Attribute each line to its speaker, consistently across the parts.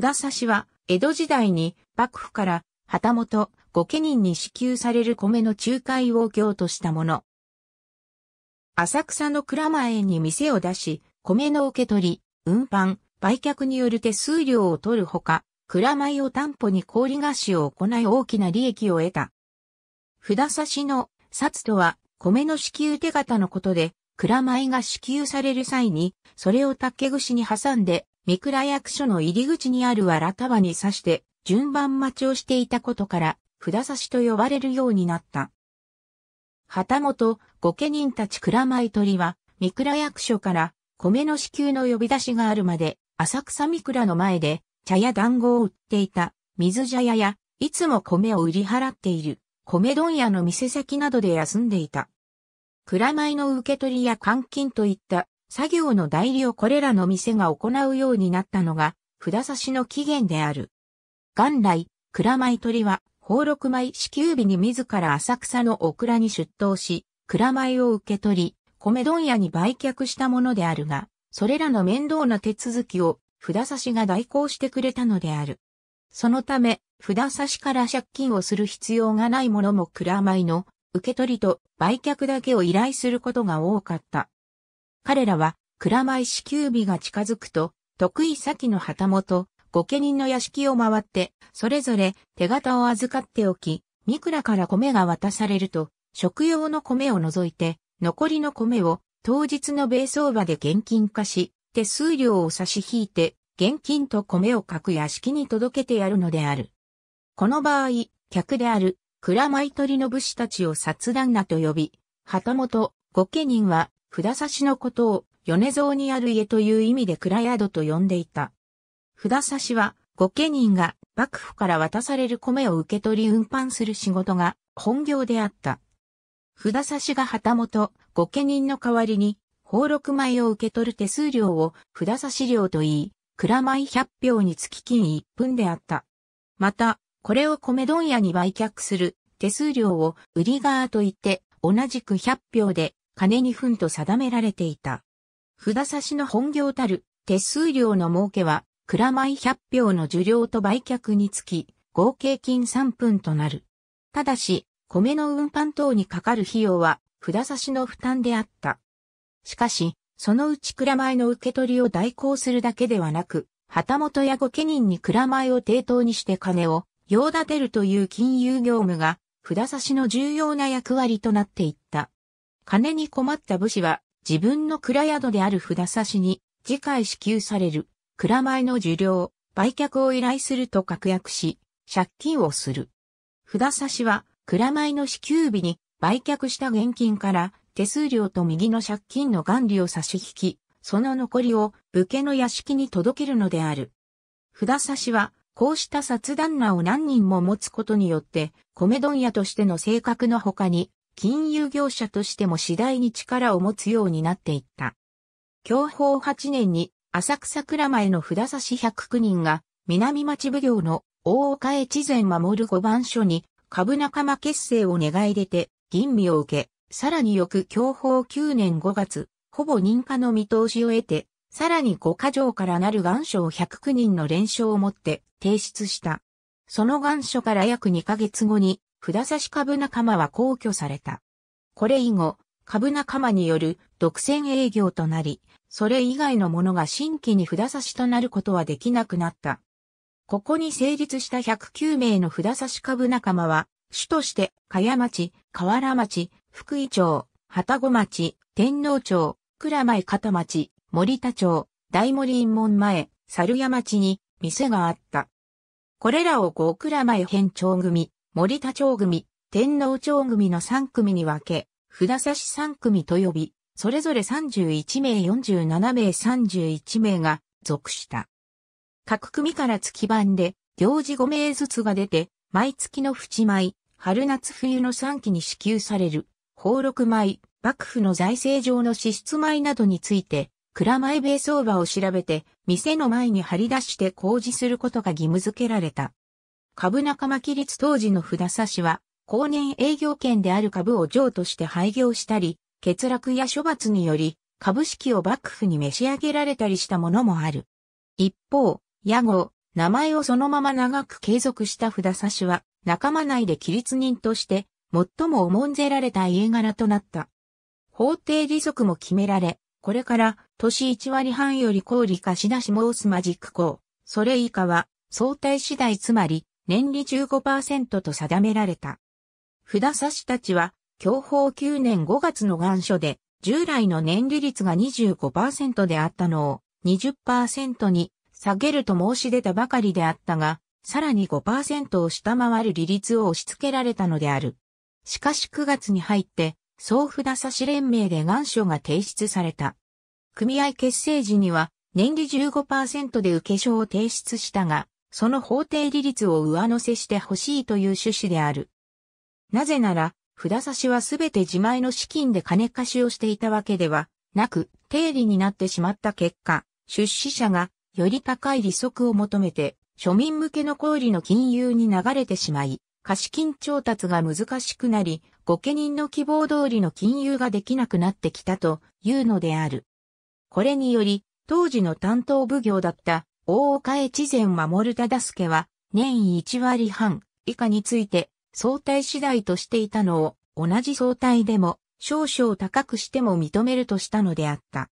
Speaker 1: 札差しは、江戸時代に幕府から旗本、御家人に支給される米の仲介を業としたもの。浅草の蔵前に店を出し、米の受け取り、運搬、売却による手数料を取るほか、蔵米を担保に氷菓子を行い大きな利益を得た。札差しの札とは米の支給手形のことで、蔵米が支給される際に、それを竹串に挟んで三倉役所の入り口にあるわら束に刺して順番待ちをしていたことから札刺しと呼ばれるようになった。旗本、御家人たち蔵前取は三倉役所から米の支給の呼び出しがあるまで浅草三倉の前で茶や団子を売っていた水茶屋やいつも米を売り払っている米問屋の店先などで休んでいた。蔵前の受け取りや換金といった作業の代理をこれらの店が行うようになったのが、札差しの起源である。元来、蔵米取りは、宝禄米支給日に自ら浅草のオクラに出頭し、蔵米を受け取り、米問屋に売却したものであるが、それらの面倒な手続きを札差しが代行してくれたのである。そのため、札差しから借金をする必要がないものも蔵米の受け取りと売却だけを依頼することが多かった。彼らは、蔵前支休日が近づくと、得意先の旗本、御家人の屋敷を回って、それぞれ手形を預かっておき、三倉から米が渡されると、食用の米を除いて、残りの米を当日の米相場で現金化し、手数料を差し引いて、現金と米を各屋敷に届けてやるのである。この場合、客である、蔵前取りの武士たちを殺旦那と呼び、旗本、御家人は、札差のことを、米蔵にある家という意味で蔵宿と呼んでいた。札差は、御家人が幕府から渡される米を受け取り運搬する仕事が本業であった。札差が旗本、御家人の代わりに、宝禄米を受け取る手数料を札差料と言い、蔵米100票につき金1分であった。また、これを米問屋に売却する手数料を売り側と言って、同じく100票で金に分と定められていた。札差しの本業たる手数料の儲けは、蔵米百票の受領と売却につき、合計金三分となる。ただし、米の運搬等にかかる費用は、札差しの負担であった。しかし、そのうち蔵米の受け取りを代行するだけではなく、旗本や御家人に蔵米を抵当にして金を、用立てるという金融業務が、札差しの重要な役割となっていった。金に困った武士は、自分の蔵宿である札差しに、次回支給される、蔵前の受領、売却を依頼すると確約し、借金をする。札差しは、蔵前の支給日に、売却した現金から、手数料と右の借金の元利を差し引き、その残りを武家の屋敷に届けるのである。札差しは、こうした札旦那を何人も持つことによって、米問屋としての性格の他に、金融業者としても次第に力を持つようになっていった。享保8年に浅草倉前の札差し109人が南町奉行の大岡越前守る五番所に株仲間結成を願い出て吟味を受け、さらに翌享保9年5月、ほぼ認可の見通しを得て、さらに五箇条からなる願書を109人の連勝をもって提出した。その願書から約2ヶ月後に札差株仲間は皇居された。これ以後、株仲間による独占営業となり、それ以外のものが新規に札差しとなることはできなくなった。ここに成立した109名の札差株仲間は、主として、茅町、河原町、福井町、旗子町、天皇町、倉前片町、森田町、大森院門前、猿屋町に店があった。これらを五倉前編町組、森田町組、天皇町組の3組に分け、札差3組と呼び、それぞれ31名47名31名が属した。各組から月番で、行事5名ずつが出て、毎月の淵米、春夏冬の3期に支給される、宝禄米、幕府の財政上の支出米などについて、蔵米米相場を調べて、店の前に張り出して工事することが義務付けられた。株仲間規律当時の札差しは、後年営業権である株を譲として廃業したり、欠落や処罰により、株式を幕府に召し上げられたりしたものもある。一方、屋号、名前をそのまま長く継続した札差しは、仲間内で規律人として、最も重んぜられた家柄となった。法定利息も決められ、これから、年1割半より高利貸し出し申すマジック項、それ以下は、相対次第つまり、年利15%と定められた。札差したちは、享保9年5月の願書で、従来の年利率が25%であったのを20%に下げると申し出たばかりであったが、さらに5%を下回る利率を押し付けられたのである。しかし9月に入って、総札差し連盟で願書が提出された。組合結成時には、年利15%で受けを提出したが、その法定利率を上乗せしてほしいという趣旨である。なぜなら、札差しはすべて自前の資金で金貸しをしていたわけではなく、定理になってしまった結果、出資者がより高い利息を求めて、庶民向けの小売の金融に流れてしまい、貸金調達が難しくなり、御家人の希望通りの金融ができなくなってきたというのである。これにより、当時の担当奉行だった大岡越前守忠助は、年1割半以下について、相対次第としていたのを、同じ相対でも、少々高くしても認めるとしたのであった。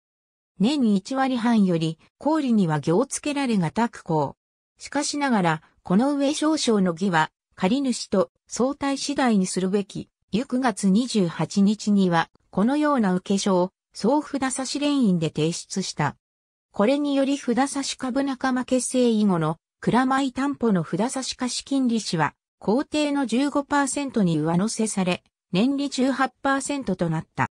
Speaker 1: 年1割半より、氷利には行付けられがたくこう。しかしながら、この上少々の義は、借主と相対次第にするべき、翌月28日には、このような受け書を、総札差し連院で提出した。これにより札差し株仲間結成以後の蔵米担保の札差し貸金利子は、工程の15%に上乗せされ、年利18%となった。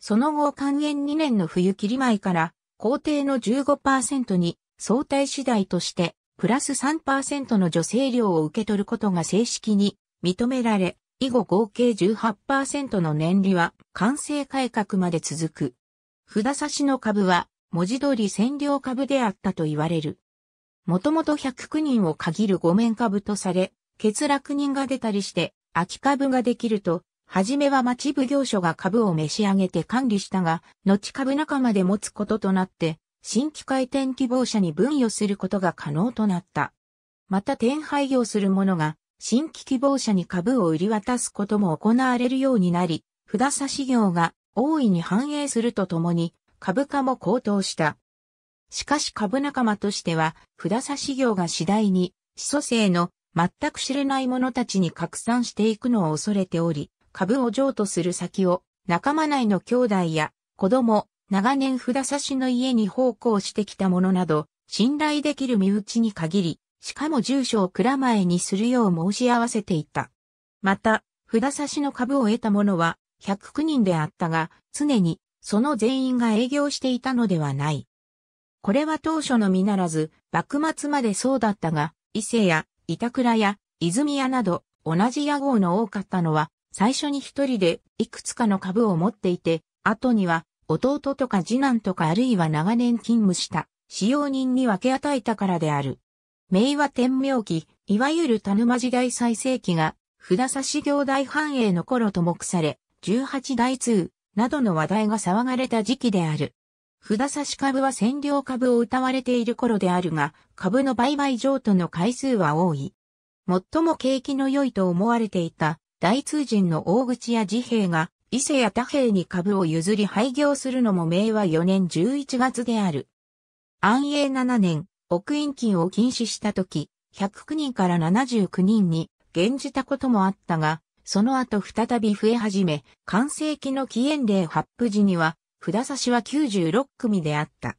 Speaker 1: その後、還元2年の冬切り前から、工程の15%に、相対次第として、プラス3%の助成料を受け取ることが正式に認められ、以後合計18%の年利は、完成改革まで続く。札差しの株は、文字通り占領株であったと言われる。もともと1 0 9人を限る5面株とされ、欠落人が出たりして、空き株ができると、はじめは町奉行所が株を召し上げて管理したが、後株仲間で持つこととなって、新規開店希望者に分与することが可能となった。また転廃業する者が、新規希望者に株を売り渡すことも行われるようになり、札差業が大いに繁栄するとともに、株価も高騰した。しかし株仲間としては、札差事業が次第に、始祖性の全く知れない者たちに拡散していくのを恐れており、株を譲渡する先を仲間内の兄弟や子供、長年札差しの家に奉公してきた者など、信頼できる身内に限り、しかも住所を蔵前にするよう申し合わせていた。また、札差しの株を得た者は109人であったが、常にその全員が営業していたのではない。これは当初のみならず、幕末までそうだったが、伊勢や板倉や泉屋など同じ屋号の多かったのは、最初に一人でいくつかの株を持っていて、後には弟とか次男とかあるいは長年勤務した使用人に分け与えたからである。明和天明期、いわゆる田沼時代最盛期が、札差行大繁栄の頃と目され、18代通、などの話題が騒がれた時期である。札差し株は占領株を謳われている頃であるが、株の売買譲渡の回数は多い。最も景気の良いと思われていた大通人の大口や自兵が伊勢や他兵に株を譲り廃業するのも明和4年11月である。安永7年、奥院金を禁止した時、109人から79人に減じたこともあったが、その後再び増え始め、完成期の期限。令発布時には、札差しは96組であった。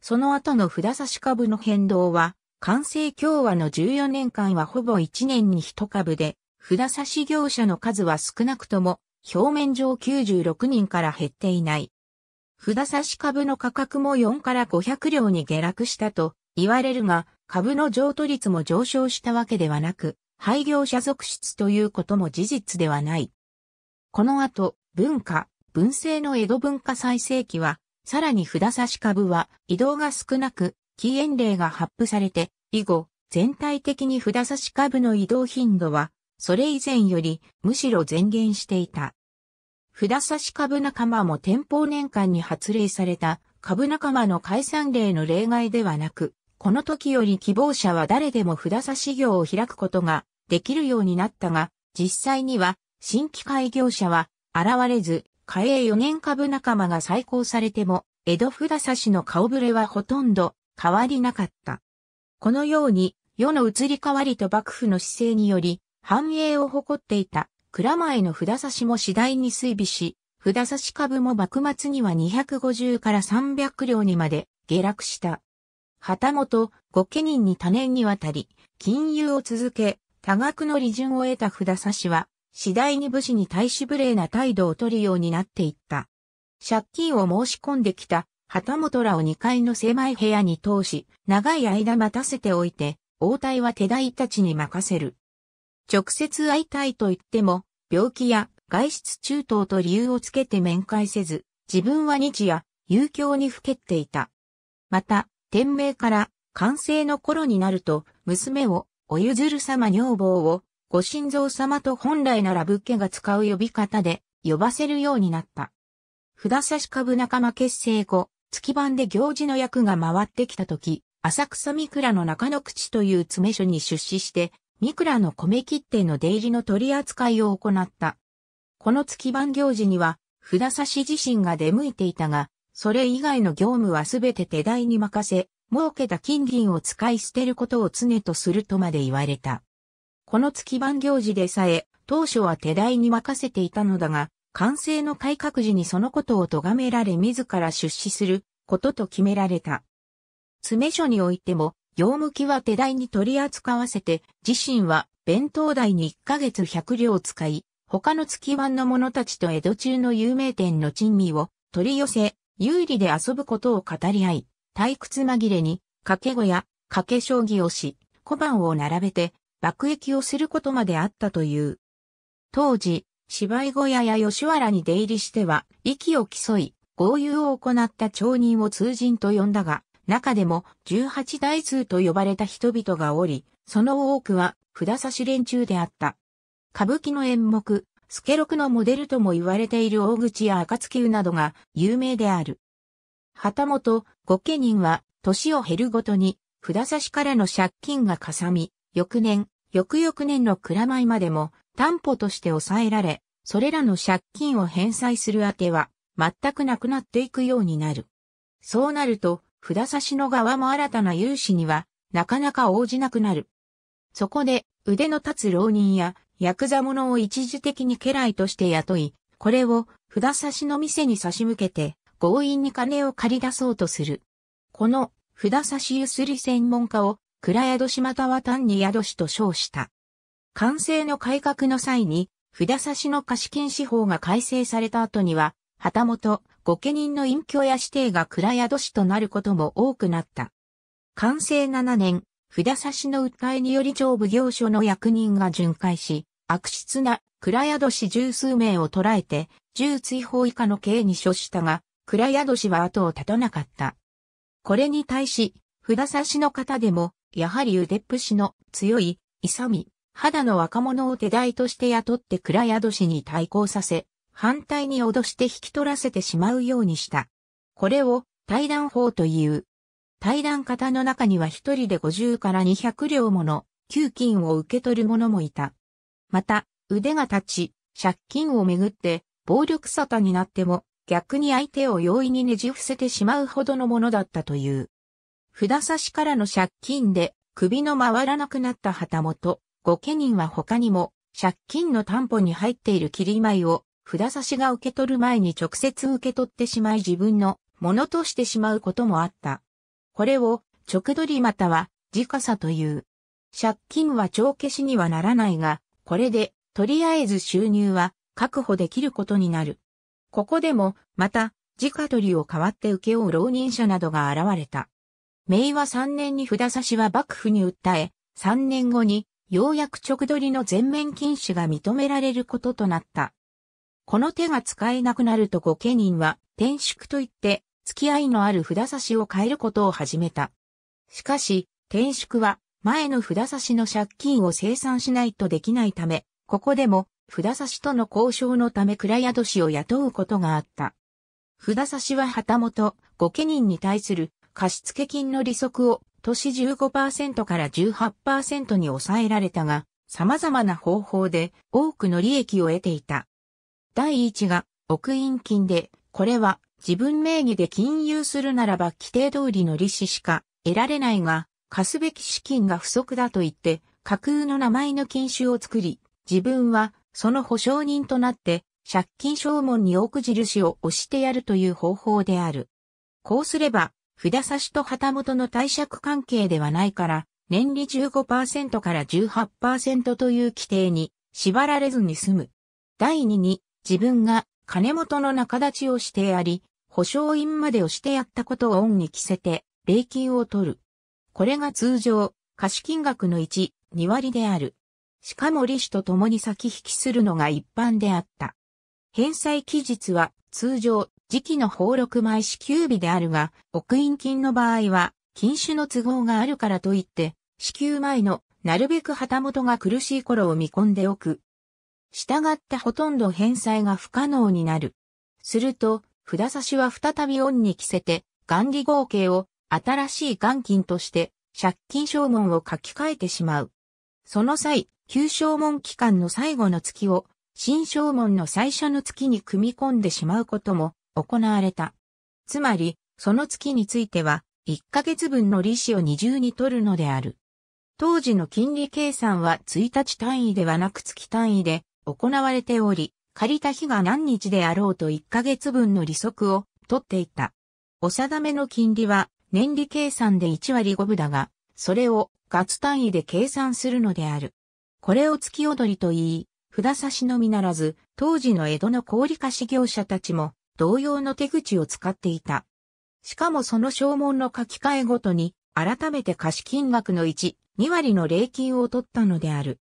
Speaker 1: その後の札差し株の変動は、完成共和の14年間はほぼ1年に1株で、札差し業者の数は少なくとも、表面上96人から減っていない。札差し株の価格も4から500両に下落したと言われるが、株の譲渡率も上昇したわけではなく、廃業者続出ということも事実ではない。この後、文化、文政の江戸文化最盛期は、さらに札差し株は移動が少なく、起源令が発布されて、以後、全体的に札差し株の移動頻度は、それ以前よりむしろ前減していた。札差し株仲間も天保年間に発令された株仲間の解散令の例外ではなく、この時より希望者は誰でも札差し業を開くことができるようになったが、実際には新規開業者は現れず、嘉営4年株仲間が再興されても、江戸札差の顔ぶれはほとんど変わりなかった。このように、世の移り変わりと幕府の姿勢により、繁栄を誇っていた蔵前の札差しも次第に衰微し、札差し株も幕末には250から300両にまで下落した。旗本、御家人に多年にわたり、金融を続け、多額の利潤を得た札差しは、次第に武士に対し無礼な態度を取るようになっていった。借金を申し込んできた旗本らを2階の狭い部屋に通し、長い間待たせておいて、応対は手代たちに任せる。直接会いたいと言っても、病気や外出中等と理由をつけて面会せず、自分は日夜、遊興にふけっていた。また、天命から完成の頃になると、娘をお譲る様女房を、ご心臓様と本来なら仏家が使う呼び方で、呼ばせるようになった。札差し株仲間結成後、月番で行事の役が回ってきた時、浅草三倉の中野口という詰所に出資して、三倉の米切手の出入りの取り扱いを行った。この月番行事には、札差し自身が出向いていたが、それ以外の業務はすべて手代に任せ、儲けた金銀を使い捨てることを常とするとまで言われた。この月番行事でさえ、当初は手代に任せていたのだが、完成の改革時にそのことを咎められ自ら出資することと決められた。詰所においても、用向きは手代に取り扱わせて、自身は弁当代に1ヶ月100両使い、他の月番の者たちと江戸中の有名店の珍味を取り寄せ、有利で遊ぶことを語り合い、退屈紛れに、掛け小や掛け将棋をし、小判を並べて、爆撃をすることまであったという。当時、芝居小屋や吉原に出入りしては、息を競い、合流を行った町人を通人と呼んだが、中でも十八大通と呼ばれた人々がおり、その多くは札差し連中であった。歌舞伎の演目、スケロクのモデルとも言われている大口や赤月湯などが有名である。旗本、御家人は、年を減るごとに、札差からの借金がかさみ、翌年、翌々年の蔵米までも、担保として抑えられ、それらの借金を返済するあては、全くなくなっていくようになる。そうなると、札差しの側も新たな融資には、なかなか応じなくなる。そこで、腕の立つ浪人や、ヤクザ者を一時的に家来として雇い、これを、札差しの店に差し向けて、強引に金を借り出そうとする。この、札差しゆすり専門家を、倉宿市または単に宿市と称した。完成の改革の際に、札差しの貸金司法が改正された後には、旗本、御家人の隠居や指定が倉宿市となることも多くなった。完成7年、札差しの訴えにより上部業所の役人が巡回し、悪質な倉宿市十数名を捕らえて、十追放以下の刑に処したが、倉宿氏は後を絶たなかった。これに対し、札差しの方でも、やはり腕っぷしの強い、勇み、肌の若者を手代として雇って倉宿氏に対抗させ、反対に脅して引き取らせてしまうようにした。これを対談法という。対談方の中には一人で50から200両もの給金を受け取る者もいた。また、腕が立ち、借金をめぐって暴力沙汰になっても逆に相手を容易にねじ伏せてしまうほどのものだったという。札差しからの借金で首の回らなくなった旗本、御家人は他にも借金の担保に入っている切り米を札差しが受け取る前に直接受け取ってしまい自分のものとしてしまうこともあった。これを直取りまたは自家差という。借金は帳消しにはならないが、これでとりあえず収入は確保できることになる。ここでも、また、自家取りを代わって請け負う浪人者などが現れた。明和3年に札差しは幕府に訴え、3年後に、ようやく直取りの全面禁止が認められることとなった。この手が使えなくなると御家人は、転宿といって、付き合いのある札差しを変えることを始めた。しかし、転宿は、前の札差しの借金を清算しないとできないため、ここでも、札差との交渉のため倉宿氏を雇うことがあった。札差は旗本、御家人に対する貸付金の利息を年15%から18%に抑えられたが、様々な方法で多くの利益を得ていた。第一が、奥印金で、これは自分名義で金融するならば規定通りの利子しか得られないが、貸すべき資金が不足だと言って、架空の名前の禁酒を作り、自分はその保証人となって、借金証文に奥印を押してやるという方法である。こうすれば、札差しと旗本の貸借関係ではないから、年利15%から18%という規定に縛られずに済む。第2に、自分が金元の仲立ちをしてやり、保証員までをしてやったことを恩に着せて、礼金を取る。これが通常、貸金額の1、2割である。しかも利子と共に先引きするのが一般であった。返済期日は通常時期の放録前支給日であるが、奥印金の場合は、禁酒の都合があるからといって、支給前のなるべく旗本が苦しい頃を見込んでおく。従ってほとんど返済が不可能になる。すると、札差しは再び恩に着せて、元利合計を新しい元金として、借金証文を書き換えてしまう。その際、旧正門期間の最後の月を、新正門の最初の月に組み込んでしまうことも行われた。つまり、その月については、1ヶ月分の利子を二重に取るのである。当時の金利計算は1日単位ではなく月単位で行われており、借りた日が何日であろうと1ヶ月分の利息を取っていた。お定めの金利は年利計算で1割5分だが、それを月単位で計算するのである。これを月踊りと言い、札差しのみならず、当時の江戸の氷貸し業者たちも同様の手口を使っていた。しかもその証文の書き換えごとに、改めて貸金額の1、2割の礼金を取ったのである。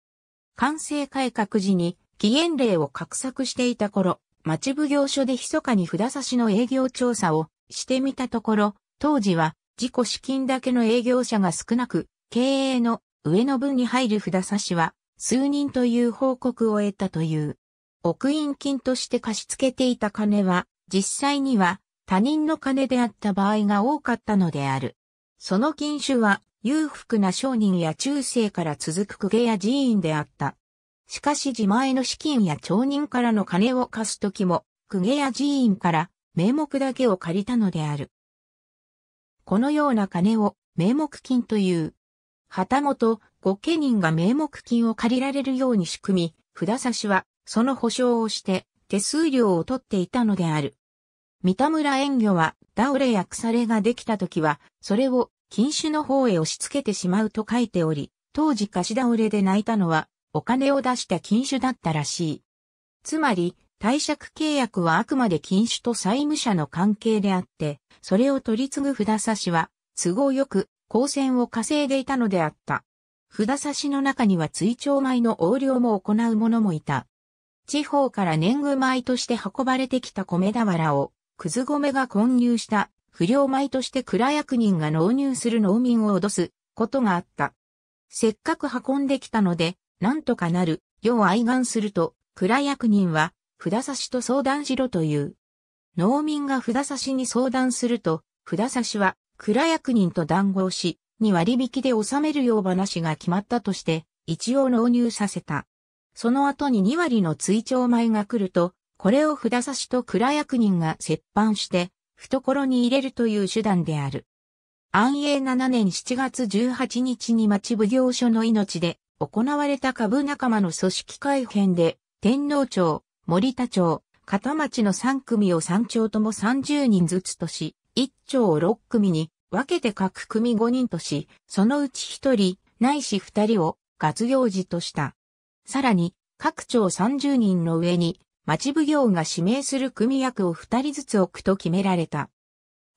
Speaker 1: 完成改革時に、期限令を画策していた頃、町奉行所で密かに札差しの営業調査をしてみたところ、当時は自己資金だけの営業者が少なく、経営の上の分に入る札差しは数人という報告を得たという。奥印金として貸し付けていた金は、実際には他人の金であった場合が多かったのである。その金種は裕福な商人や中世から続く公家や寺院であった。しかし自前の資金や町人からの金を貸すときも、公家や寺院から名目だけを借りたのである。このような金を名目金という。旗本、御家人が名目金を借りられるように仕組み、札差しは、その保証をして、手数料を取っていたのである。三田村遠魚は、倒れや腐れができた時は、それを、禁酒の方へ押し付けてしまうと書いており、当時貸し倒れで泣いたのは、お金を出した禁酒だったらしい。つまり、貸借契約はあくまで禁酒と債務者の関係であって、それを取り継ぐ札差しは、都合よく、光線を稼いでいたのであった。札差しの中には追徴米の横領も行う者もいた。地方から年貢米として運ばれてきた米俵を、くず米が混入した不良米として蔵役人が納入する農民を脅すことがあった。せっかく運んできたので、なんとかなる、よう愛願すると、蔵役人は、札差しと相談しろという。農民が札差しに相談すると、札差しは蔵役人と談合し、に割引で納めるよう話が決まったとして、一応納入させた。その後に2割の追徴前が来ると、これを札差しと蔵役人が折半して、懐に入れるという手段である。安永7年7月18日に町奉行所の命で行われた株仲間の組織改編で、天皇町、森田町、片町の3組を3町とも30人ずつとし、一丁六組に分けて各組五人とし、そのうち一人、ないし二人を活行事とした。さらに、各町30人の上に、町奉行が指名する組役を二人ずつ置くと決められた。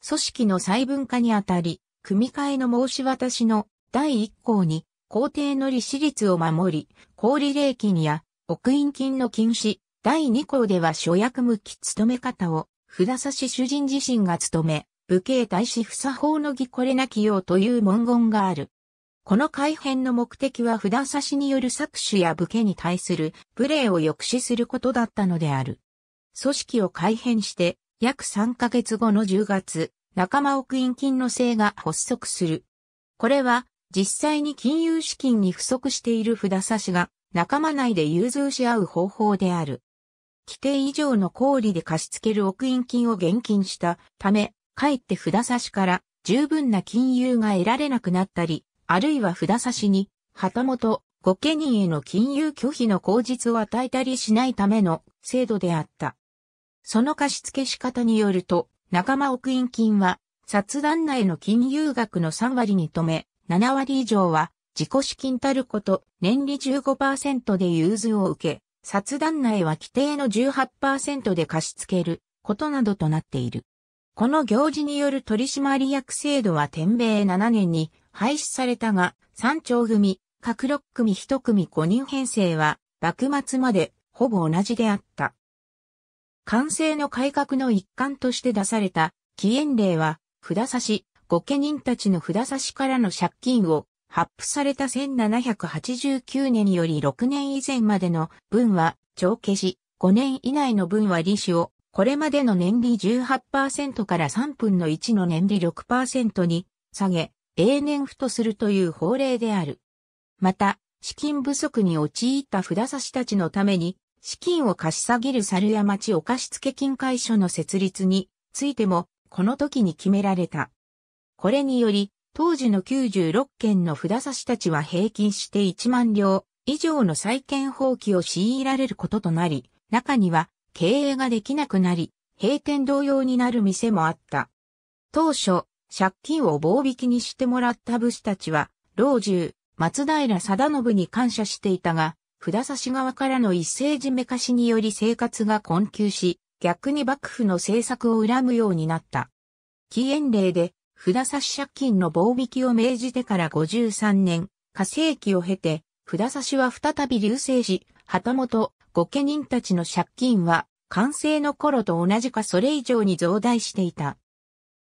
Speaker 1: 組織の細分化にあたり、組替えの申し渡しの第一項に、皇帝の利私率を守り、高利礼金や奥院金の禁止、第二項では諸役向き務め方を、札差し主人自身が務め、武家大使不作法の儀これなきようという文言がある。この改変の目的は札差しによる搾取や武家に対する無礼を抑止することだったのである。組織を改変して、約3ヶ月後の10月、仲間奥院金の制が発足する。これは、実際に金融資金に不足している札差しが、仲間内で融通し合う方法である。規定以上の行利で貸し付ける奥院金を現金したため、かえって札差しから十分な金融が得られなくなったり、あるいは札差しに、旗本、御家人への金融拒否の口実を与えたりしないための制度であった。その貸付仕方によると、仲間奥印金は、札旦那への金融額の3割に止め、7割以上は、自己資金たること、年利15%で融通を受け、札旦那へは規定の18%で貸し付けることなどとなっている。この行事による取締役制度は天米7年に廃止されたが、三丁組、各6組1組5人編成は、幕末までほぼ同じであった。完成の改革の一環として出された、起源令は、札差し、御家人たちの札差しからの借金を、発布された1789年より6年以前までの分は、帳消し、5年以内の分は利子をこれまでの年利18%から3分の1の年利6%に下げ、永年付とするという法令である。また、資金不足に陥った札差たちのために、資金を貸し下げる猿屋町お貸付金会所の設立についても、この時に決められた。これにより、当時の96件の札差したちは平均して1万両以上の債権放棄を強いられることとなり、中には経営ができなくなり、閉店同様になる店もあった。当初、借金を棒引きにしてもらった武士たちは、老中、松平貞信に感謝していたが、札差側からの一斉締め貸しにより生活が困窮し、逆に幕府の政策を恨むようになった。紀元令で、札差借金の棒引きを命じてから53年、火星期を経て、札差は再び流星し、旗本、御家人たちの借金は、完成の頃と同じかそれ以上に増大していた。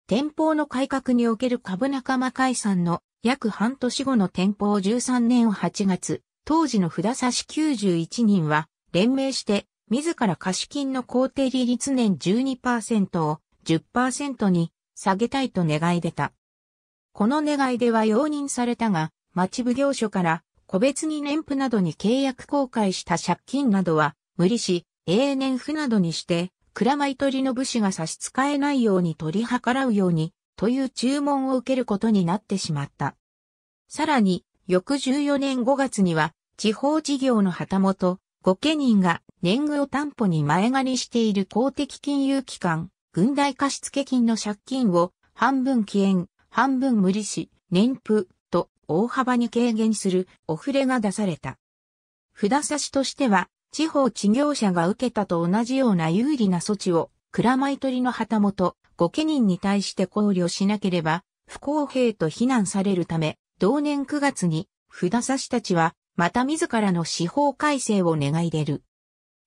Speaker 1: 店舗の改革における株仲間解散の約半年後の店舗13年8月、当時の札差し91人は、連名して、自ら貸金の公定利率年12%を10%に下げたいと願い出た。この願い出は容認されたが、町奉行所から個別に年譜などに契約公開した借金などは、無利子、永年譜などにして、蔵米取りの武士が差し支えないように取り計らうように、という注文を受けることになってしまった。さらに、翌14年5月には、地方事業の旗本、御家人が年貢を担保に前借りしている公的金融機関、軍大貸付金の借金を、半分起延、半分無利子、年譜、大幅に軽減するお触れが出された。札差しとしては、地方事業者が受けたと同じような有利な措置を、蔵前取りの旗本、御家人に対して考慮しなければ、不公平と非難されるため、同年9月に、札差したちは、また自らの司法改正を願い出る。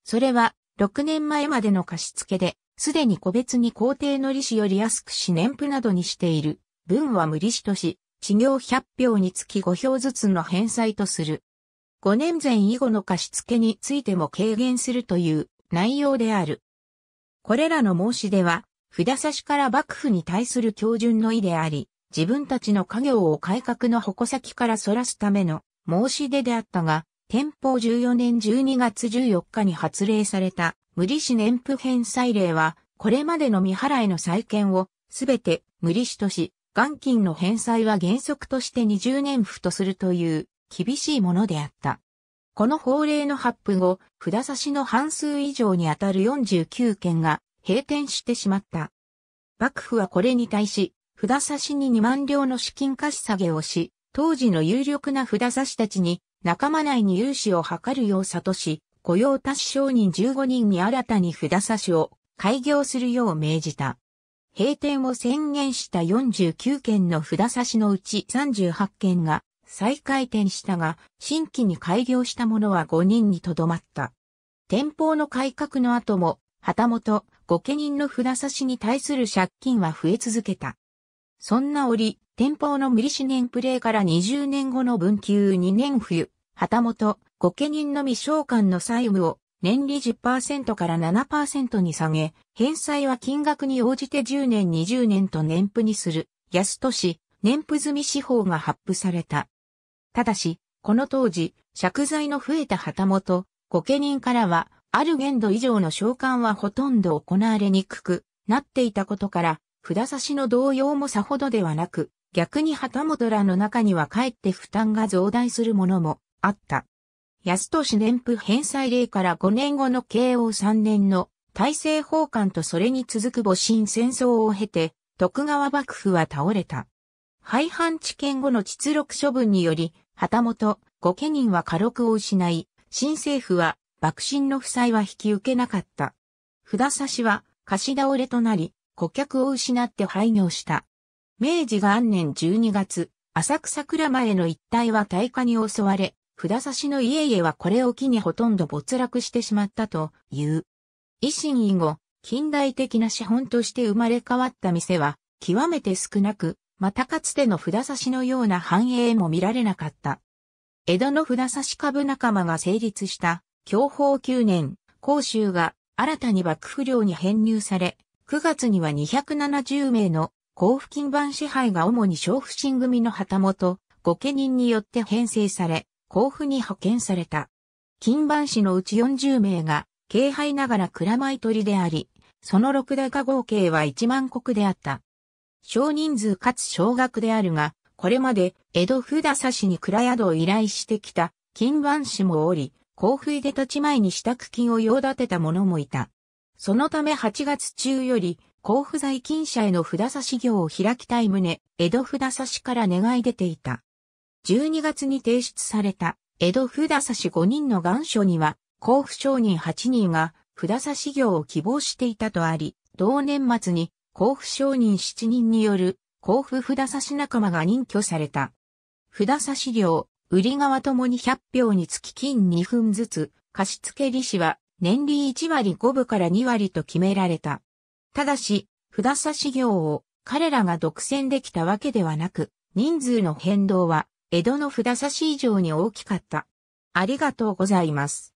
Speaker 1: それは、6年前までの貸付で、すでに個別に皇帝の利子より安くし年譜などにしている、分は無利子とし、事業100票につき5票ずつの返済とする。5年前以後の貸付についても軽減するという内容である。これらの申し出は、札差しから幕府に対する標準の意であり、自分たちの家業を改革の矛先から逸らすための申し出であったが、天保14年12月14日に発令された無利子年付返済令は、これまでの未払いの再建をすべて無利子とし、元金の返済は原則として20年付とするという厳しいものであった。この法令の発布後、札差しの半数以上にあたる49件が閉店してしまった。幕府はこれに対し、札差しに2万両の資金貸し下げをし、当時の有力な札差したちに仲間内に融資を図るよう諭し、雇用達商人15人に新たに札差しを開業するよう命じた。閉店を宣言した49件の札差しのうち38件が再開店したが、新規に開業したものは5人にとどまった。店舗の改革の後も、旗本、御家人の札差しに対する借金は増え続けた。そんな折、店舗の無利子年プレイから20年後の文久2年冬、旗本、御家人の未償還の債務を年利10%から7%に下げ、返済は金額に応じて10年20年と年付にする、安都市、年付済み司法が発布された。ただし、この当時、借財の増えた旗本、御家人からは、ある限度以上の償還はほとんど行われにくくなっていたことから、札差しの動揺もさほどではなく、逆に旗本らの中にはかえって負担が増大するものもあった。安利年譜返済令から5年後の慶応3年の大政奉還とそれに続く母親戦争を経て、徳川幕府は倒れた。廃藩置県後の実録処分により、旗本、御家人は家禄を失い、新政府は、幕臣の負債は引き受けなかった。札差しは、貸し倒れとなり、顧客を失って廃業した。明治元年12月、浅草倉前の一帯は大火に襲われ、札差の家々はこれを機にほとんど没落してしまったという。維新以後、近代的な資本として生まれ変わった店は、極めて少なく、またかつての札差のような繁栄も見られなかった。江戸の札差株仲間が成立した、享保9年、甲州が新たに幕府領に編入され、9月には270名の交付金版支配が主に小不審組の旗本、御家人によって編成され、甲府に派遣された。金番市のうち40名が、軽敗ながら蔵米取りであり、その六高合計は1万国であった。少人数かつ少額であるが、これまで江戸札差しに蔵宿を依頼してきた金番氏もおり、甲府で立ち前に支度金を用立てた者もいた。そのため8月中より、甲府在金者への札差し業を開きたい旨、江戸札差しから願い出ていた。12月に提出された江戸札差し5人の願書には、甲府商人8人が札差し業を希望していたとあり、同年末に甲府商人7人による甲府札差し仲間が任居された。札差し業、売り側ともに100票につき金2分ずつ、貸付利子は年利1割5分から2割と決められた。ただし、札差し業を彼らが独占できたわけではなく、人数の変動は江戸の札差し以上に大きかった。ありがとうございます。